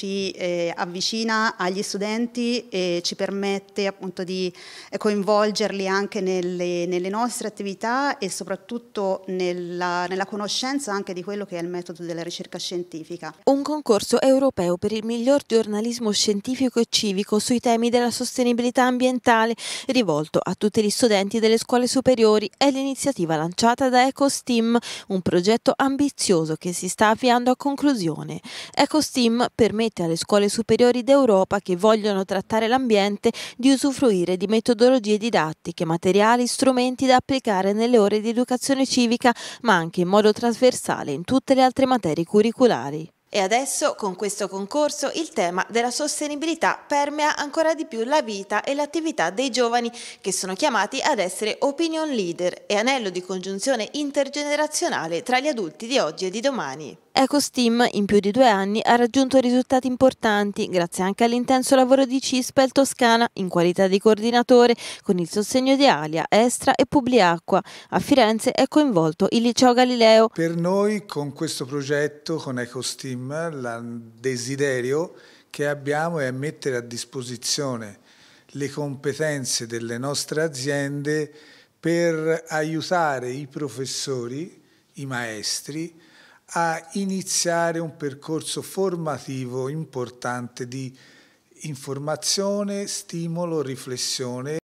ci eh, avvicina agli studenti e ci permette appunto di eh, coinvolgerli anche nelle, nelle nostre attività e soprattutto nella, nella, conoscenza anche di quello che è il metodo della ricerca scientifica. Un concorso europeo per il miglior giornalismo scientifico e civico sui temi della sostenibilità ambientale rivolto a tutti gli studenti delle scuole superiori è l'iniziativa lanciata da EcoSteam, un progetto ambizioso che si sta avviando a conclusione. EcoSteam permette permette alle scuole superiori d'Europa che vogliono trattare l'ambiente di usufruire di metodologie didattiche, materiali, strumenti da applicare nelle ore di educazione civica, ma anche in modo trasversale in tutte le altre materie curriculari. E adesso, con questo concorso, il tema della sostenibilità permea ancora di più la vita e l'attività dei giovani che sono chiamati ad essere opinion leader e anello di congiunzione intergenerazionale tra gli adulti di oggi e di domani. EcoSteam in più di due anni ha raggiunto risultati importanti grazie anche all'intenso lavoro di Cispel Toscana in qualità di coordinatore con il sostegno di Alia, Estra e Publiacqua. A Firenze è coinvolto il Liceo Galileo. Per noi con questo progetto, con EcoSteam, il desiderio che abbiamo è mettere a disposizione le competenze delle nostre aziende per aiutare i professori, i maestri, a iniziare un percorso formativo importante di informazione, stimolo, riflessione.